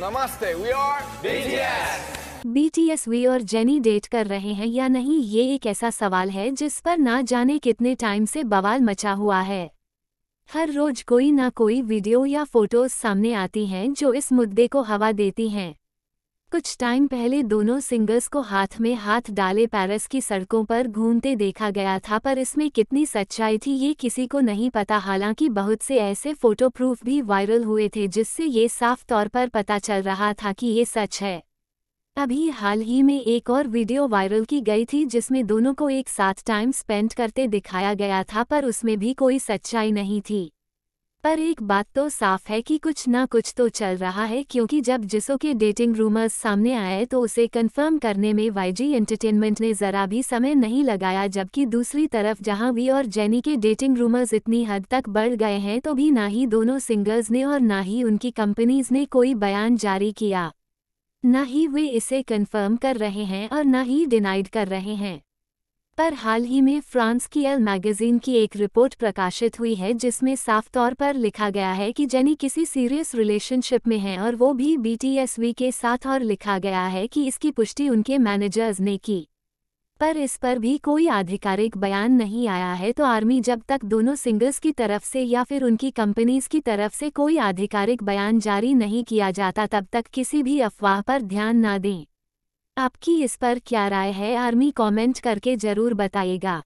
नमस्ते we are BTS BTS V और Jennie date कर रहे हैं या नहीं ये एक ऐसा सवाल है जिस पर ना जाने कितने टाइम से बवाल मचा हुआ है हर रोज कोई ना कोई वीडियो या फोटोज सामने आती हैं जो इस मुद्दे को हवा देती हैं कुछ टाइम पहले दोनों सिंगर्स को हाथ में हाथ डाले पैरिस की सड़कों पर घूमते देखा गया था पर इसमें कितनी सच्चाई थी ये किसी को नहीं पता हालांकि बहुत से ऐसे फोटो प्रूफ भी वायरल हुए थे जिससे ये साफ तौर पर पता चल रहा था कि ये सच है अभी हाल ही में एक और वीडियो वायरल की गई थी जिसमें दोनों को एक साथ टाइम स्पेंड करते दिखाया गया था पर उसमें भी कोई सच्चाई नहीं थी पर एक बात तो साफ है कि कुछ ना कुछ तो चल रहा है क्योंकि जब जिसो के डेटिंग रूमर्स सामने आए तो उसे कंफर्म करने में वाईजी एंटरटेनमेंट ने जरा भी समय नहीं लगाया जबकि दूसरी तरफ जहां वी और जेनी के डेटिंग रूमर्स इतनी हद तक बढ़ गए हैं तो भी ना ही दोनों सिंगर्स ने और ना ही उनकी कंपनीज ने कोई बयान जारी किया न ही वे इसे कन्फ़र्म कर रहे हैं और न ही डिनाइड कर रहे हैं पर हाल ही में फ्रांस की एल मैगजीन की एक रिपोर्ट प्रकाशित हुई है जिसमें साफ तौर पर लिखा गया है कि जेनी किसी सीरियस रिलेशनशिप में है और वो भी बीटीएसवी के साथ और लिखा गया है कि इसकी पुष्टि उनके मैनेजर्स ने की पर इस पर भी कोई आधिकारिक बयान नहीं आया है तो आर्मी जब तक दोनों सिंगर्स की तरफ से या फिर उनकी कंपनीज की तरफ से कोई आधिकारिक बयान जारी नहीं किया जाता तब तक किसी भी अफवाह पर ध्यान ना दें आपकी इस पर क्या राय है आर्मी कमेंट करके जरूर बताइएगा